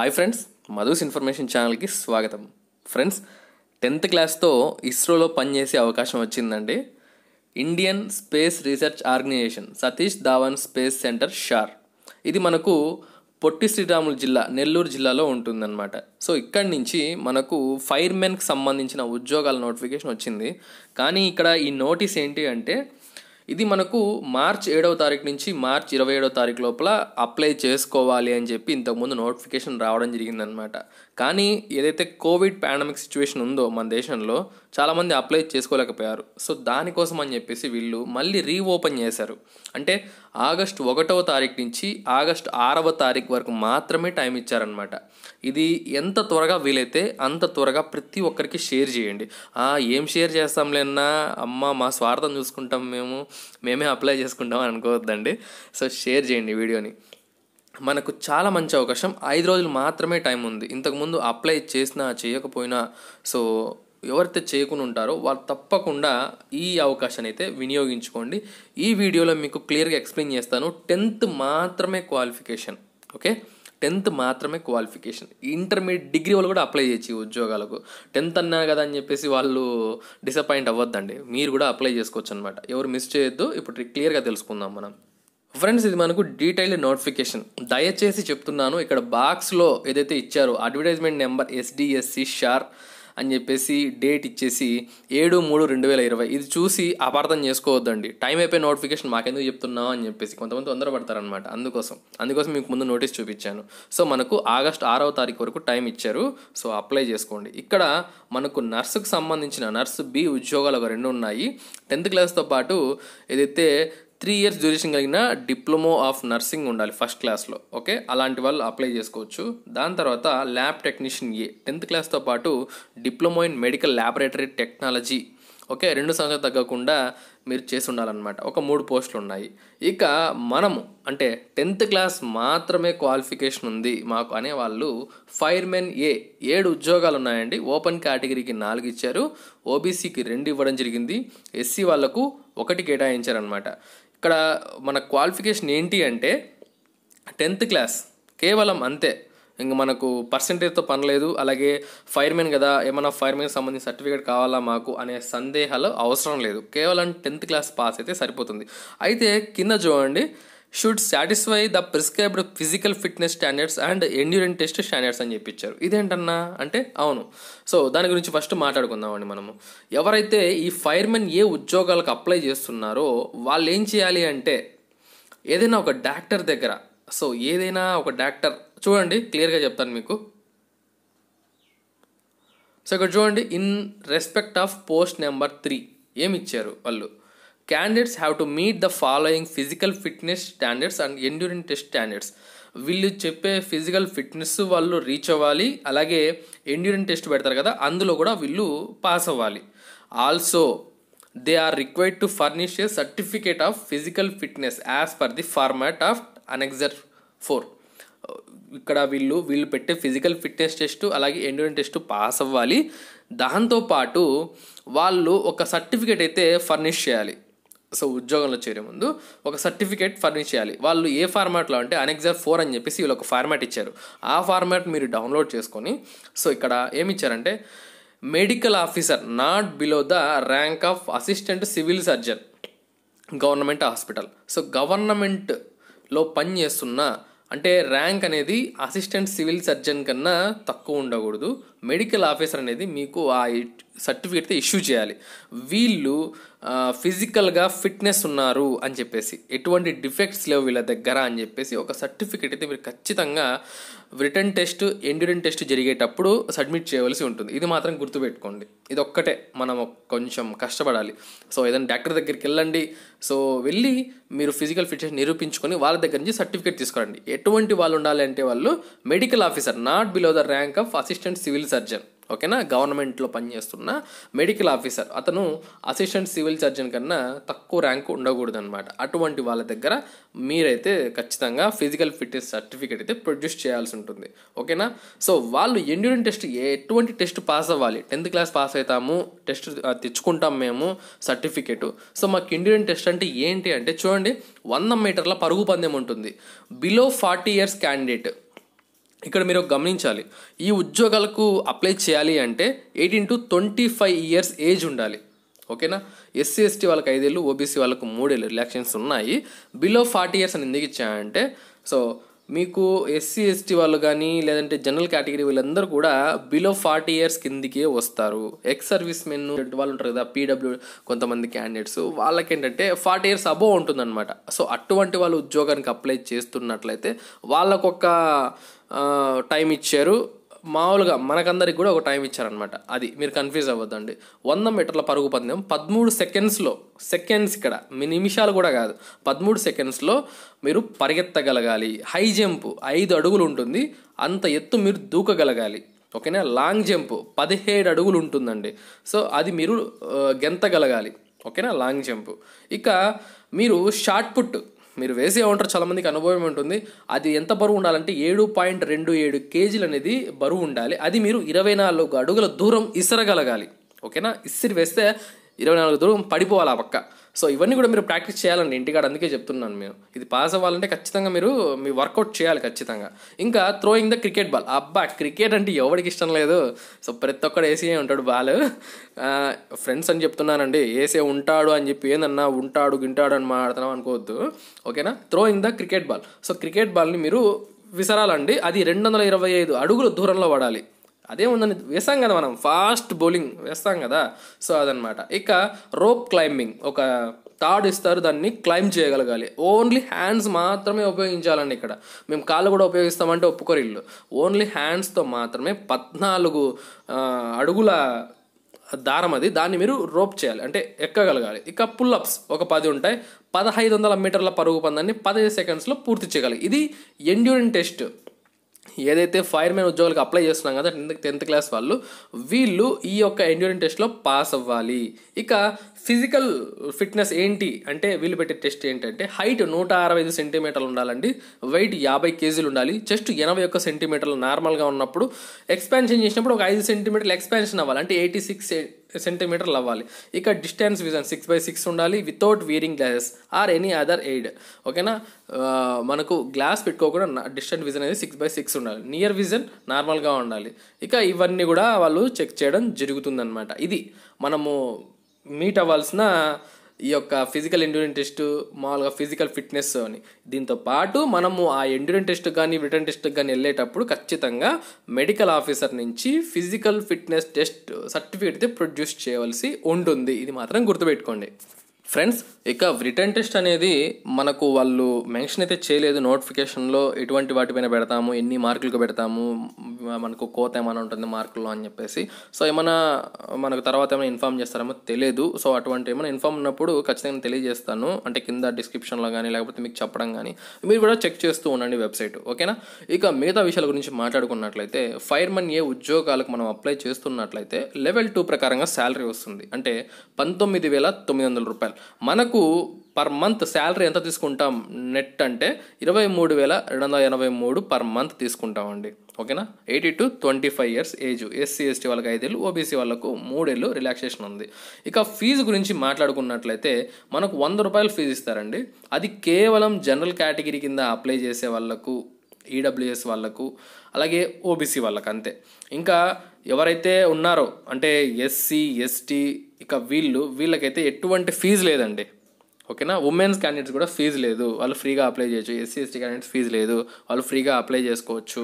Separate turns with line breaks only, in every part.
hi friends మధుస్ information ఛానల్కి స్వాగతం friends tenth క్లాస్తో ఇస్రోలో పనిచేసే అవకాశం వచ్చిందండి Indian space research organisation Satish Dhawan space centre SHAR ఇది మనకు పొట్టి శ్రీరాములు జిల్లా నెల్లూరు జిల్లాలో ఉంటుందన్నమాట సో ఇక్కడి నుంచి మనకు ఫైర్మెన్కి సంబంధించిన ఉద్యోగాల నోటిఫికేషన్ వచ్చింది కానీ ఇక్కడ ఈ నోటీస్ ఏంటి అంటే ఇది మనకు మార్చ్ ఏడవ తారీఖు నుంచి మార్చ్ ఇరవై ఏడవ తారీఖు లోపల అప్లై చేసుకోవాలి అని చెప్పి ఇంతకుముందు నోటిఫికేషన్ రావడం జరిగిందనమాట కానీ ఏదైతే కోవిడ్ పాండమిక్ సిచ్యువేషన్ ఉందో మన దేశంలో చాలామంది అప్లై చేసుకోలేకపోయారు సో దానికోసం అని చెప్పేసి వీళ్ళు మళ్ళీ రీఓపెన్ చేశారు అంటే ఆగస్ట్ ఒకటవ తారీఖు నుంచి ఆగస్ట్ ఆరవ తారీఖు వరకు మాత్రమే టైం ఇచ్చారనమాట ఇది ఎంత త్వరగా వీలైతే అంత త్వరగా ప్రతి ఒక్కరికి షేర్ చేయండి ఏం షేర్ చేస్తాంలేనా అమ్మ మా స్వార్థం చూసుకుంటాం మేము మేమే అప్లై చేసుకుంటాం అనుకోవద్దండి సో షేర్ చేయండి వీడియోని మనకు చాలా మంచి అవకాశం ఐదు రోజులు మాత్రమే టైం ఉంది ఇంతకుముందు అప్లై చేసినా చేయకపోయినా సో ఎవరైతే చేయకుండా ఉంటారో వాళ్ళు తప్పకుండా ఈ అవకాశాన్ని అయితే వినియోగించుకోండి ఈ వీడియోలో మీకు క్లియర్గా ఎక్స్ప్లెయిన్ చేస్తాను టెన్త్ మాత్రమే క్వాలిఫికేషన్ ఓకే టెన్త్ మాత్రమే క్వాలిఫికేషన్ ఇంటర్మీడియట్ డిగ్రీ వాళ్ళు కూడా అప్లై చేయొచ్చు ఉద్యోగాలకు టెన్త్ అన్నా కదా అని చెప్పేసి వాళ్ళు డిసప్పాయింట్ అవ్వద్దండి మీరు కూడా అప్లై చేసుకోవచ్చు అనమాట ఎవరు మిస్ చేయొద్దు ఇప్పుడు క్లియర్గా తెలుసుకుందాం మనం ఫ్రెండ్స్ ఇది మనకు డీటెయిల్డ్ నోటిఫికేషన్ దయచేసి చెప్తున్నాను ఇక్కడ బాక్స్లో ఏదైతే ఇచ్చారో అడ్వర్టైజ్మెంట్ నెంబర్ ఎస్డిఎస్సి షార్ అని చెప్పేసి డేట్ ఇచ్చేసి ఏడు మూడు రెండు వేల ఇరవై ఇది చూసి అపార్థం చేసుకోవద్దండి టైం అయిపోయి నోటిఫికేషన్ మాకెందుకు చెప్తున్నావు అని చెప్పేసి కొంతమంది తొందరపడతారనమాట అందుకోసం అందుకోసం మీకు ముందు నోటీస్ చూపించాను సో మనకు ఆగస్ట్ ఆరవ తారీఖు వరకు టైం ఇచ్చారు సో అప్లై చేసుకోండి ఇక్కడ మనకు నర్సుకు సంబంధించిన నర్సు బి ఉద్యోగాలు ఒక రెండు ఉన్నాయి టెన్త్ క్లాస్తో పాటు ఏదైతే త్రీ ఇయర్స్ డ్యూరేషన్ కలిగిన డిప్లొమో ఆఫ్ నర్సింగ్ ఉండాలి ఫస్ట్ క్లాస్లో ఓకే అలాంటి వాళ్ళు అప్లై చేసుకోవచ్చు దాని తర్వాత ల్యాబ్ టెక్నీషియన్ ఏ టెన్త్ క్లాస్తో పాటు diploma in medical laboratory technology okay రెండు సంవత్సరాలు తగ్గకుండా మీరు చేసి ఉండాలన్నమాట ఒక మూడు పోస్టులు ఉన్నాయి ఇక మనము అంటే టెన్త్ క్లాస్ మాత్రమే క్వాలిఫికేషన్ ఉంది మాకు అనే వాళ్ళు ఫైర్మెన్ ఏ ఏడు ఉద్యోగాలు ఉన్నాయండి ఓపెన్ కేటగిరీకి నాలుగు ఇచ్చారు ఓబీసీకి రెండు ఇవ్వడం జరిగింది ఎస్సీ వాళ్లకు ఒకటి కేటాయించారనమాట ఇక్కడ మన క్వాలిఫికేషన్ ఏంటి అంటే టెన్త్ క్లాస్ కేవలం అంతే ఇంక మనకు పర్సంటేజ్తో పనిలేదు అలాగే ఫైర్మెన్ కదా ఏమైనా ఫైర్మెన్కి సంబంధించిన సర్టిఫికేట్ కావాలా మాకు అనే సందేహాలు అవసరం లేదు కేవలం టెన్త్ క్లాస్ పాస్ అయితే సరిపోతుంది అయితే కింద చూడండి should satisfy the prescribed physical fitness standards and endurance test standards అని చెప్పించారు ఇదేంటన్నా అంటే అవును సో దాని గురించి ఫస్ట్ మాట్లాడుకుందామండి మనము ఎవరైతే ఈ ఫైర్మెన్ ఏ ఉద్యోగాలకు అప్లై చేస్తున్నారో వాళ్ళు ఏం చేయాలి అంటే ఏదైనా ఒక డాక్టర్ దగ్గర సో ఏదైనా ఒక డాక్టర్ చూడండి క్లియర్గా చెప్తాను మీకు సో ఇక్కడ చూడండి in respect of post number three ఏమి ఇచ్చారు వాళ్ళు candidates have to meet the following physical fitness standards and enduring test standards వీళ్ళు చెప్పే ఫిజికల్ ఫిట్నెస్ వాళ్ళు రీచ్ అవ్వాలి అలాగే ఎండ్యూరింగ్ టెస్ట్ పెడతారు కదా అందులో కూడా వీళ్ళు పాస్ అవ్వాలి also they are required to furnish a certificate of physical fitness as per the format of annexure four ఇక్కడ వీళ్ళు వీళ్ళు పెట్టే ఫిజికల్ ఫిట్నెస్ టెస్ట్ అలాగే ఎండ్యూరెన్స్ టెస్ట్ పాస్ అవ్వాలి దాంతోపాటు వాళ్ళు ఒక సర్టిఫికేట్ అయితే ఫర్నిష్ చేయాలి సో ఉద్యోగంలో చేరే ముందు ఒక సర్టిఫికేట్ ఫర్నిష్ చేయాలి వాళ్ళు ఏ ఫార్మాట్లో అంటే అనెక్సర్ ఫోర్ అని చెప్పేసి వీళ్ళు ఒక ఫార్మాట్ ఇచ్చారు ఆ ఫార్మాట్ మీరు డౌన్లోడ్ చేసుకొని సో ఇక్కడ ఏమి ఇచ్చారంటే medical officer not below the rank of assistant civil surgeon government hospital so గవర్నమెంట్లో పని చేస్తున్న అంటే ర్యాంక్ అనేది అసిస్టెంట్ సివిల్ సర్జన్ కన్నా తక్కువ ఉండకూడదు మెడికల్ ఆఫీసర్ అనేది మీకు ఆ సర్టిఫికేట్తో ఇష్యూ చేయాలి వీళ్ళు ఫిజికల్గా ఫిట్నెస్ ఉన్నారు అని చెప్పేసి ఎటువంటి డిఫెక్ట్స్ లేవు వీళ్ళ దగ్గర అని చెప్పేసి ఒక సర్టిఫికేట్ అయితే మీరు ఖచ్చితంగా రిటర్న్ టెస్ట్ ఎండ్యూరెన్ టెస్ట్ జరిగేటప్పుడు సబ్మిట్ చేయవలసి ఉంటుంది ఇది మాత్రం గుర్తుపెట్టుకోండి ఇది ఒక్కటే మనం కొంచెం కష్టపడాలి సో ఏదైనా డాక్టర్ దగ్గరికి వెళ్ళండి సో వెళ్ళి మీరు ఫిజికల్ ఫిట్నెస్ నిరూపించుకొని వాళ్ళ దగ్గర నుంచి సర్టిఫికేట్ తీసుకురండి ఎటువంటి వాళ్ళు ఉండాలి అంటే వాళ్ళు medical officer not below the rank of assistant civil surgeon ఓకేనా గవర్నమెంట్లో పనిచేస్తున్న మెడికల్ ఆఫీసర్ అతను అసిస్టెంట్ సివిల్ సర్జన్ కన్నా తక్కువ ర్యాంకు ఉండకూడదు అనమాట అటువంటి వాళ్ళ దగ్గర మీరైతే ఖచ్చితంగా ఫిజికల్ ఫిట్నెస్ సర్టిఫికేట్ అయితే ప్రొడ్యూస్ చేయాల్సి ఉంటుంది ఓకేనా సో వాళ్ళు ఎండ్యూరెన్ టెస్ట్ ఎటువంటి టెస్ట్ పాస్ అవ్వాలి టెన్త్ క్లాస్ పాస్ అవుతాము టెస్ట్ తెచ్చుకుంటాం మేము సర్టిఫికేట్ సో మాకు ఎండ్యూరెన్స్ టెస్ట్ అంటే ఏంటి అంటే చూడండి వంద మీటర్ల పరుగు పందెం ఉంటుంది బిలో ఫార్టీ ఇయర్స్ క్యాండిడేట్ ఇక్కడ మీరు గమనించాలి ఈ ఉద్యోగాలకు అప్లై చేయాలి అంటే eighteen to twenty five years age ఉండాలి ఓకేనా ఎస్సీ ఎస్టీ వాళ్ళకి ఐదేళ్ళు ఓబీసీ వాళ్ళకు మూడేళ్ళు రిలాక్షన్స్ ఉన్నాయి బిలో ఫార్టీ ఇయర్స్ అని ఎందుకు ఇచ్చాయంటే సో మీకు ఎస్సీ ఎస్టీ వాళ్ళు కానీ లేదంటే జనరల్ కేటగిరీ వీళ్ళందరూ కూడా బిలో ఫార్టీ ఇయర్స్ కిందికే వస్తారు ఎక్స్ సర్వీస్ మెన్ వాళ్ళు ఉంటారు కదా పీడబ్ల్యూ కొంతమంది క్యాండిడేట్స్ వాళ్ళకి ఏంటంటే ఫార్టీ ఇయర్స్ అబోవ్ ఉంటుందన్నమాట సో అటువంటి వాళ్ళు ఉద్యోగానికి అప్లై చేస్తున్నట్లయితే వాళ్ళకొక టైం ఇచ్చారు మామూలుగా మనకందరికి కూడా ఒక టైం ఇచ్చారనమాట అది మీరు కన్ఫ్యూజ్ అవ్వద్దండి వంద మీటర్ల పరుగు పందెం పదమూడు సెకండ్స్లో సెకండ్స్ ఇక్కడ మీ నిమిషాలు కూడా కాదు పదమూడు సెకండ్స్లో మీరు పరిగెత్తగలగాలి హై జంప్ ఐదు అడుగులు ఉంటుంది అంత ఎత్తు మీరు దూకగలగాలి ఓకేనా లాంగ్ జంప్ పదిహేడు అడుగులు ఉంటుందండి సో అది మీరు గెంతగలగాలి ఓకేనా లాంగ్ జంప్ ఇక మీరు షార్ట్ పుట్ మీరు వేసే ఉంటారు చాలామందికి అనుభవం ఉంటుంది అది ఎంత బరువు ఉండాలంటే ఏడు పాయింట్ రెండు ఏడు కేజీలు అనేది బరువు ఉండాలి అది మీరు ఇరవై నాలుగు అడుగుల దూరం ఇసరగలగాలి ఓకేనా ఇసిరి వేస్తే ఇరవై నాలుగు దూరం పడిపోవాలి ఆ పక్క సో ఇవన్నీ కూడా మీరు ప్రాక్టీస్ చేయాలండి ఇంటికాడ అందుకే చెప్తున్నాను మేము ఇది పాస్ అవ్వాలంటే ఖచ్చితంగా మీరు మీ వర్కౌట్ చేయాలి ఖచ్చితంగా ఇంకా థ్రోయింగ్ ద క్రికెట్ బాల్ అబ్బా క్రికెట్ అంటే ఎవరికి ఇష్టం లేదు సో ప్రతి ఒక్కడు ఏసీ ఉంటాడు బాల్ ఫ్రెండ్స్ అని చెప్తున్నానండి ఏసే ఉంటాడు అని చెప్పి ఏందన్నా ఉంటాడు గింటాడు అని మాట్లాడుతున్నాం అనుకోవద్దు ఓకేనా throwing the cricket ball so cricket బాల్ని మీరు విసరాలండి అది రెండు వందల ఇరవై ఐదు అడుగుల దూరంలో పడాలి అదే ఉందని వేస్తాం కదా మనం ఫాస్ట్ బౌలింగ్ వేస్తాం కదా సో అదనమాట ఇక రోప్ క్లైంబింగ్ ఒక థాడ్ ఇస్తారు దాన్ని క్లైమ్ చేయగలగాలి ఓన్లీ హ్యాండ్స్ మాత్రమే ఉపయోగించాలండి ఇక్కడ మేము కాళ్ళు కూడా ఉపయోగిస్తామంటే ఒప్పుకోరు ఇల్లు ఓన్లీ హ్యాండ్స్తో మాత్రమే పద్నాలుగు అడుగుల దారం అది దాన్ని మీరు రోప్ చేయాలి అంటే ఎక్కగలగాలి ఇక పుల్అప్స్ ఒక పది ఉంటాయి పదహైదు వందల మీటర్ల పరుగు పందాన్ని పదిహేను సెకండ్స్లో పూర్తి చేయగలి ఇది ఎండ్యూరింగ్ టెస్ట్ ఏదైతే ఫైర్ మ్యాన్ ఉద్యోగాలకు అప్లై చేస్తున్నాం కదా టెన్త్ టెన్త్ క్లాస్ వాళ్ళు వీళ్ళు ఈ యొక్క ఎండ్యూరింగ్ టెస్ట్లో పాస్ అవ్వాలి ఇక ఫిజికల్ ఫిట్నెస్ ఏంటి అంటే వీళ్ళు పెట్టే టెస్ట్ ఏంటంటే హైట్ నూట అరవై ఐదు సెంటీమీటర్లు ఉండాలండి వెయిట్ యాభై కేజీలు ఉండాలి చెస్ట్ ఎనభై ఒక్క సెంటీమీటర్లు నార్మల్గా ఉన్నప్పుడు ఎక్స్పాన్షన్ చేసినప్పుడు ఒక ఐదు సెంటీమీటర్లు ఎక్స్పాన్షన్ అవ్వాలి అంటే ఎయిటీ సిక్స్ సెంటీమీటర్లు అవ్వాలి ఇక distance vision six by six ఉండాలి without wearing glasses or any other aid ఓకేనా మనకు గ్లాస్ పెట్టుకోకుండా డిస్టెంట్ విజన్ అనేది సిక్స్ బై సిక్స్ ఉండాలి నియర్ విజన్ నార్మల్గా ఉండాలి ఇక ఇవన్నీ కూడా వాళ్ళు చెక్ చేయడం జరుగుతుందన్నమాట ఇది మనము మీట్ అవ్వాల్సిన ఈ యొక్క ఫిజికల్ ఎండ్యూరెన్స్ టెస్ట్ మామూలుగా ఫిజికల్ ఫిట్నెస్ అని దీంతో పాటు మనము ఆ ఎండ్యూరెన్స్ టెస్ట్ కానీ రిటర్న్ టెస్ట్ కానీ వెళ్ళేటప్పుడు ఖచ్చితంగా మెడికల్ ఆఫీసర్ నుంచి ఫిజికల్ ఫిట్నెస్ టెస్ట్ సర్టిఫికేట్ అయితే ప్రొడ్యూస్ చేయవలసి ఉంటుంది ఇది మాత్రం గుర్తుపెట్టుకోండి ఫ్రెండ్స్ ఇక రిటర్న్ టెస్ట్ అనేది మనకు వాళ్ళు మెన్షన్ అయితే చేయలేదు నోటిఫికేషన్లో ఎటువంటి వాటిపైన పెడతాము ఎన్ని మార్కులకు పెడతాము మనకు కోత ఏమైనా ఉంటుంది మార్కుల్లో అని చెప్పేసి సో ఏమైనా మనకు తర్వాత ఏమైనా ఇన్ఫామ్ చేస్తారేమో తెలియదు సో అటువంటి ఏమైనా ఇన్ఫామ్ ఉన్నప్పుడు ఖచ్చితంగా తెలియజేస్తాను అంటే కింద డిస్క్రిప్షన్లో కానీ లేకపోతే మీకు చెప్పడం కానీ మీరు కూడా చెక్ చేస్తూ ఉండండి వెబ్సైట్ ఓకేనా ఇక మిగతా విషయాల గురించి మాట్లాడుకున్నట్లయితే ఫైర్మన్ ఏ ఉద్యోగాలకు మనం అప్లై చేస్తున్నట్లయితే లెవెల్ టూ ప్రకారంగా శాలరీ వస్తుంది అంటే పంతొమ్మిది వేల తొమ్మిది వందల రూపాయలు మనకు పర్ మంత్ శాలరీ ఎంత తీసుకుంటాం నెట్ అంటే ఇరవై మూడు వేల రెండు వందల ఎనభై మూడు పర్ మంత్ తీసుకుంటామండి ఓకేనా eighteen to twenty five years age SC ST వాళ్ళకి ఐదేళ్ళు ఓబీసీ వాళ్ళకు మూడేళ్ళు రిలాక్సేషన్ ఉంది ఇక ఫీజు గురించి మాట్లాడుకున్నట్లయితే మనకు వంద రూపాయలు ఫీజు ఇస్తారండి అది కేవలం జనరల్ కేటగిరీ కింద అప్లై చేసే వాళ్ళకు ఈడబ్ల్యూఎస్ వాళ్ళకు అలాగే ఓబీసీ వాళ్ళకు అంతే ఇంకా ఎవరైతే ఉన్నారో అంటే ఎస్సీ ఎస్టీ ఇక వీళ్ళు వీళ్ళకైతే ఎటువంటి ఫీజు లేదండి ఓకేనా ఉమెన్స్ క్యాండిడేట్స్ కూడా ఫీజు లేదు వాళ్ళు ఫ్రీగా అప్లై చేయొచ్చు ఎస్సీ ఎస్టీ క్యాండిడేట్స్ ఫీజు లేదు వాళ్ళు ఫ్రీగా అప్లై చేసుకోవచ్చు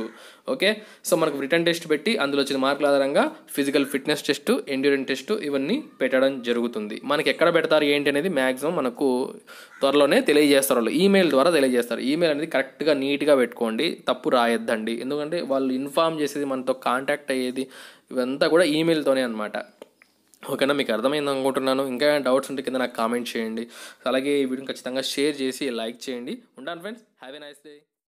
ఓకే సో మనకు రిటర్న్ టెస్ట్ పెట్టి అందులో వచ్చిన మార్కుల ఆధారంగా physical fitness test endurance test ఇవన్నీ పెట్టడం జరుగుతుంది మనకి ఎక్కడ పెడతారు ఏంటి అనేది మ్యాక్సిమం మనకు త్వరలోనే తెలియజేస్తారు వాళ్ళు ఈమెయిల్ ద్వారా తెలియజేస్తారు ఈమెయిల్ అనేది కరెక్ట్గా నీట్గా పెట్టుకోండి తప్పు రాయొద్దండి ఎందుకంటే వాళ్ళు ఇన్ఫామ్ చేసేది మనతో కాంటాక్ట్ అయ్యేది ఇవంతా కూడా ఈమెయిల్తోనే అనమాట ఓకేనా మీకు అర్థమైంది అనుకుంటున్నాను ఇంకా ఏమైనా డౌట్స్ ఉంటే కింద నాకు కామెంట్ చేయండి అలాగే ఈ వీడియోని ఖచ్చితంగా షేర్ చేసి లైక్ చేయండి ఉంటాను friends have a nice day